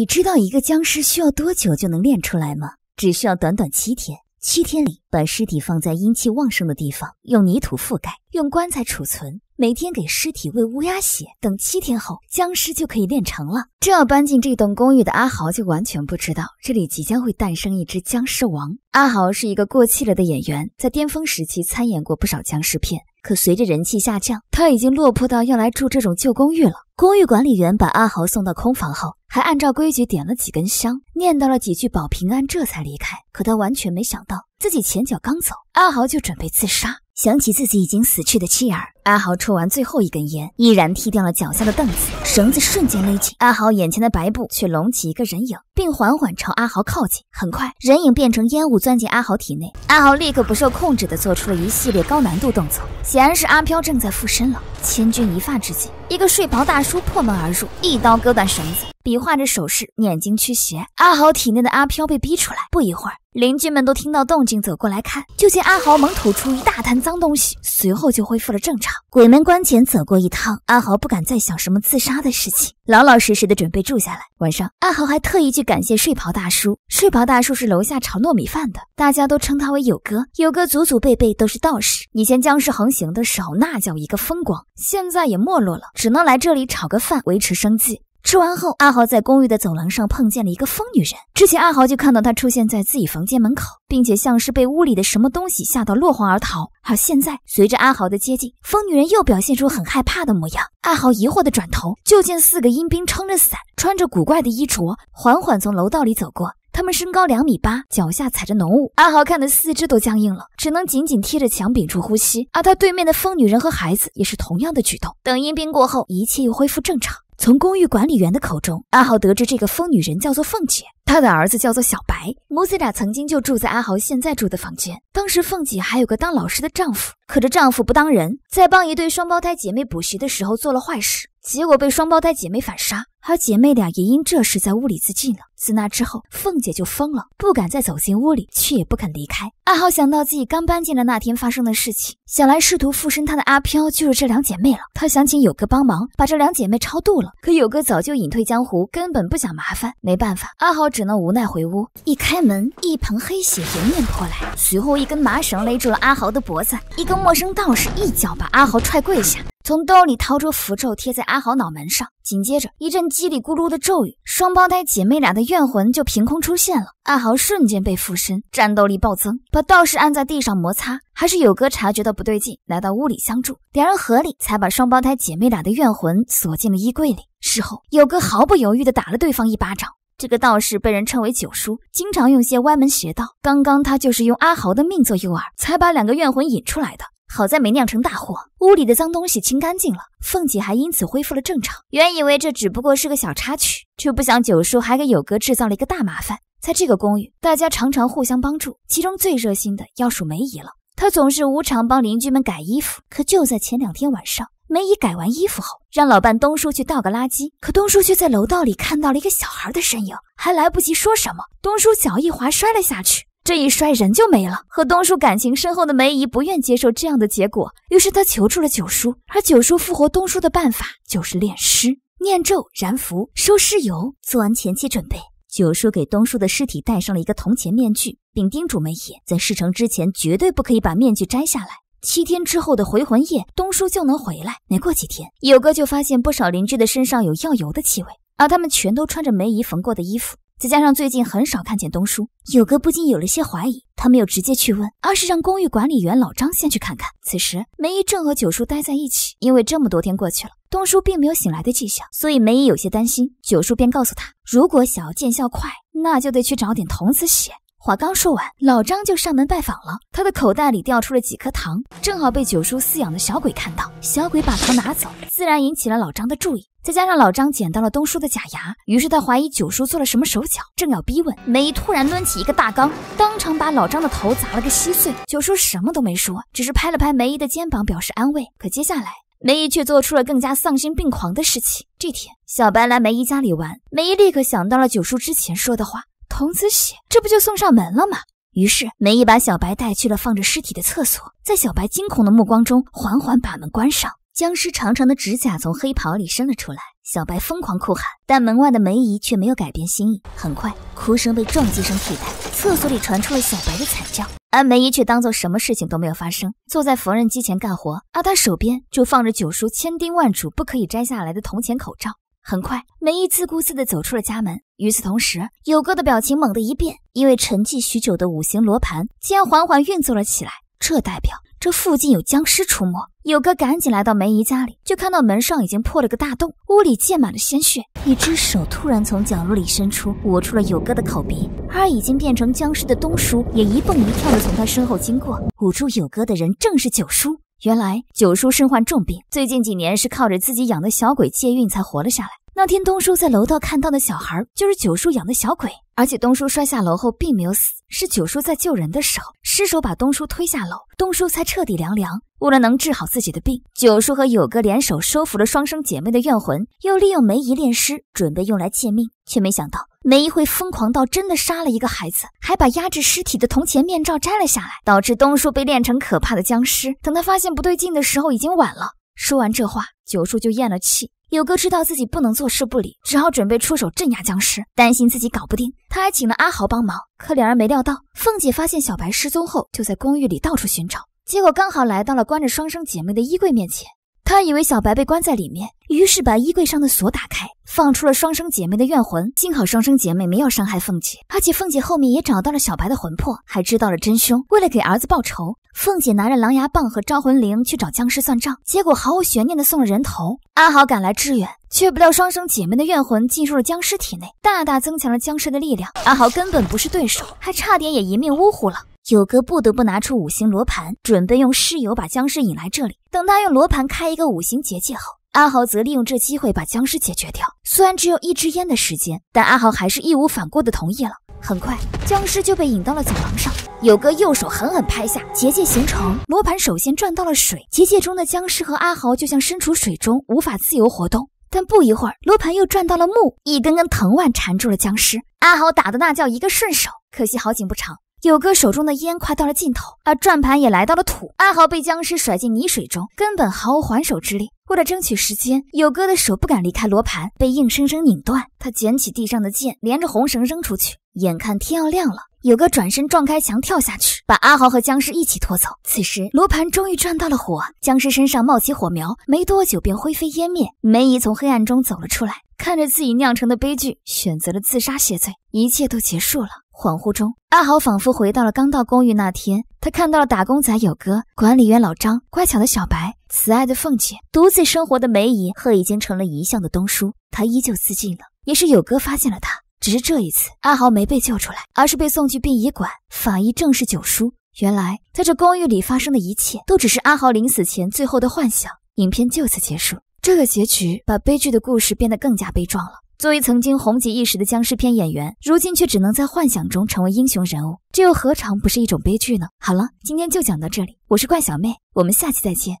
你知道一个僵尸需要多久就能练出来吗？只需要短短七天。七天里，把尸体放在阴气旺盛的地方，用泥土覆盖，用棺材储存，每天给尸体喂乌鸦血。等七天后，僵尸就可以练成了。正要搬进这栋公寓的阿豪就完全不知道，这里即将会诞生一只僵尸王。阿豪是一个过气了的演员，在巅峰时期参演过不少僵尸片，可随着人气下降，他已经落魄到要来住这种旧公寓了。公寓管理员把阿豪送到空房后。还按照规矩点了几根香，念叨了几句保平安，这才离开。可他完全没想到，自己前脚刚走，阿豪就准备自杀。想起自己已经死去的妻儿，阿豪抽完最后一根烟，依然踢掉了脚下的凳子，绳子瞬间勒紧。阿豪眼前的白布却隆起一个人影，并缓缓朝阿豪靠近。很快，人影变成烟雾，钻进阿豪体内。阿豪立刻不受控制的做出了一系列高难度动作，显然是阿飘正在附身了。千钧一发之际，一个睡袍大叔破门而入，一刀割断绳子。比划着手势，念经驱邪。阿豪体内的阿飘被逼出来。不一会儿，邻居们都听到动静，走过来看，就见阿豪猛吐出一大滩脏东西，随后就恢复了正常。鬼门关前走过一趟，阿豪不敢再想什么自杀的事情，老老实实的准备住下来。晚上，阿豪还特意去感谢睡袍大叔。睡袍大叔是楼下炒糯米饭的，大家都称他为友哥。友哥祖祖辈辈都是道士，以前僵尸横行的时候，那叫一个风光，现在也没落了，只能来这里炒个饭维持生计。吃完后，阿豪在公寓的走廊上碰见了一个疯女人。之前阿豪就看到她出现在自己房间门口，并且像是被屋里的什么东西吓到落荒而逃。而现在，随着阿豪的接近，疯女人又表现出很害怕的模样。阿豪疑惑的转头，就见四个阴兵撑着伞，穿着古怪的衣着，缓缓从楼道里走过。他们身高两米八，脚下踩着浓雾。阿豪看的四肢都僵硬了，只能紧紧贴着墙，屏住呼吸。而他对面的疯女人和孩子也是同样的举动。等阴兵过后，一切又恢复正常。从公寓管理员的口中，阿浩得知这个疯女人叫做凤姐。他的儿子叫做小白，母子俩曾经就住在阿豪现在住的房间。当时凤姐还有个当老师的丈夫，可这丈夫不当人，在帮一对双胞胎姐妹补习的时候做了坏事，结果被双胞胎姐妹反杀，而姐妹俩也因这事在屋里自尽了。自那之后，凤姐就疯了，不敢再走进屋里，却也不肯离开。阿豪想到自己刚搬进了那天发生的事情，想来试图附身他的阿飘就是这两姐妹了。他想请友哥帮忙把这两姐妹超度了，可友哥早就隐退江湖，根本不想麻烦。没办法，阿豪只。只能无奈回屋，一开门，一盆黑血迎面泼来，随后一根麻绳勒住了阿豪的脖子，一个陌生道士一脚把阿豪踹跪下，从兜里掏出符咒贴在阿豪脑门上，紧接着一阵叽里咕噜的咒语，双胞胎姐妹俩的怨魂就凭空出现了，阿豪瞬间被附身，战斗力暴增，把道士按在地上摩擦，还是友哥察觉到不对劲，来到屋里相助，两人合力才把双胞胎姐妹俩的怨魂锁进了衣柜里。事后，友哥毫不犹豫的打了对方一巴掌。这个道士被人称为九叔，经常用些歪门邪道。刚刚他就是用阿豪的命做诱饵，才把两个怨魂引出来的。好在没酿成大祸，屋里的脏东西清干净了，凤姐还因此恢复了正常。原以为这只不过是个小插曲，却不想九叔还给友哥制造了一个大麻烦。在这个公寓，大家常常互相帮助，其中最热心的要数梅姨了。她总是无偿帮邻居们改衣服，可就在前两天晚上。梅姨改完衣服后，让老伴东叔去倒个垃圾，可东叔却在楼道里看到了一个小孩的身影，还来不及说什么，东叔脚一滑摔了下去，这一摔人就没了。和东叔感情深厚的梅姨不愿接受这样的结果，于是她求助了九叔，而九叔复活东叔的办法就是炼尸、念咒、燃符、收尸油，做完前期准备，九叔给东叔的尸体戴上了一个铜钱面具，并叮嘱梅姨在事成之前绝对不可以把面具摘下来。七天之后的回魂夜，东叔就能回来。没过几天，友哥就发现不少邻居的身上有药油的气味，而他们全都穿着梅姨缝过的衣服。再加上最近很少看见东叔，友哥不禁有了些怀疑。他没有直接去问，而是让公寓管理员老张先去看看。此时，梅姨正和九叔待在一起，因为这么多天过去了，东叔并没有醒来的迹象，所以梅姨有些担心。九叔便告诉他，如果想要见效快，那就得去找点童子血。话刚说完，老张就上门拜访了。他的口袋里掉出了几颗糖，正好被九叔饲养的小鬼看到。小鬼把糖拿走，自然引起了老张的注意。再加上老张捡到了东叔的假牙，于是他怀疑九叔做了什么手脚，正要逼问，梅姨突然抡起一个大缸，当场把老张的头砸了个稀碎。九叔什么都没说，只是拍了拍梅姨的肩膀表示安慰。可接下来，梅姨却做出了更加丧心病狂的事情。这天，小白来梅姨家里玩，梅姨立刻想到了九叔之前说的话。童子血，这不就送上门了吗？于是梅姨把小白带去了放着尸体的厕所，在小白惊恐的目光中，缓缓把门关上。僵尸长长的指甲从黑袍里伸了出来，小白疯狂哭喊，但门外的梅姨却没有改变心意。很快，哭声被撞击声替代，厕所里传出了小白的惨叫，而梅姨却当做什么事情都没有发生，坐在缝纫机前干活，而她手边就放着九叔千叮万嘱不可以摘下来的铜钱口罩。很快，梅姨自顾自地走出了家门。与此同时，友哥的表情猛地一变，因为沉寂许久的五行罗盘竟然缓缓运作了起来。这代表这附近有僵尸出没。友哥赶紧来到梅姨家里，就看到门上已经破了个大洞，屋里溅满了鲜血。一只手突然从角落里伸出，捂住了友哥的口鼻。而已经变成僵尸的东叔也一蹦一跳地从他身后经过。捂住友哥的人正是九叔。原来九叔身患重病，最近几年是靠着自己养的小鬼借运才活了下来。那天东叔在楼道看到的小孩，就是九叔养的小鬼。而且东叔摔下楼后并没有死，是九叔在救人的时候失手把东叔推下楼，东叔才彻底凉凉。为了能治好自己的病，九叔和友哥联手收服了双生姐妹的怨魂，又利用梅姨炼尸，准备用来借命，却没想到。梅姨会疯狂到真的杀了一个孩子，还把压制尸体的铜钱面罩摘了下来，导致东叔被炼成可怕的僵尸。等他发现不对劲的时候，已经晚了。说完这话，九叔就咽了气。有哥知道自己不能坐视不理，只好准备出手镇压僵尸，担心自己搞不定，他还请了阿豪帮忙。可两人没料到，凤姐发现小白失踪后，就在公寓里到处寻找，结果刚好来到了关着双生姐妹的衣柜面前。他以为小白被关在里面，于是把衣柜上的锁打开，放出了双生姐妹的怨魂。幸好双生姐妹没有伤害凤姐，而且凤姐后面也找到了小白的魂魄，还知道了真凶。为了给儿子报仇，凤姐拿着狼牙棒和招魂铃去找僵尸算账，结果毫无悬念的送了人头。阿豪赶来支援，却不料双生姐妹的怨魂进入了僵尸体内，大大增强了僵尸的力量。阿豪根本不是对手，还差点也一命呜呼了。友哥不得不拿出五行罗盘，准备用尸油把僵尸引来这里。等他用罗盘开一个五行结界后，阿豪则利用这机会把僵尸解决掉。虽然只有一支烟的时间，但阿豪还是义无反顾的同意了。很快，僵尸就被引到了走廊上。友哥右手狠狠拍下，结界形成。罗盘首先转到了水，结界中的僵尸和阿豪就像身处水中，无法自由活动。但不一会儿，罗盘又转到了木，一根根藤蔓缠住了僵尸。阿豪打的那叫一个顺手，可惜好景不长。有哥手中的烟快到了尽头，而转盘也来到了土。阿豪被僵尸甩进泥水中，根本毫无还手之力。为了争取时间，有哥的手不敢离开罗盘，被硬生生拧断。他捡起地上的剑，连着红绳扔出去。眼看天要亮了，有哥转身撞开墙，跳下去，把阿豪和僵尸一起拖走。此时罗盘终于转到了火，僵尸身上冒起火苗，没多久便灰飞烟灭。梅姨从黑暗中走了出来，看着自己酿成的悲剧，选择了自杀谢罪。一切都结束了。恍惚中，阿豪仿佛回到了刚到公寓那天，他看到了打工仔友哥、管理员老张、乖巧的小白、慈爱的凤姐、独自生活的梅姨和已经成了遗像的东叔。他依旧自尽了，也是友哥发现了他。只是这一次，阿豪没被救出来，而是被送去殡仪馆。法医正是九叔。原来，在这公寓里发生的一切，都只是阿豪临死前最后的幻想。影片就此结束。这个结局把悲剧的故事变得更加悲壮了。作为曾经红极一时的僵尸片演员，如今却只能在幻想中成为英雄人物，这又何尝不是一种悲剧呢？好了，今天就讲到这里，我是怪小妹，我们下期再见。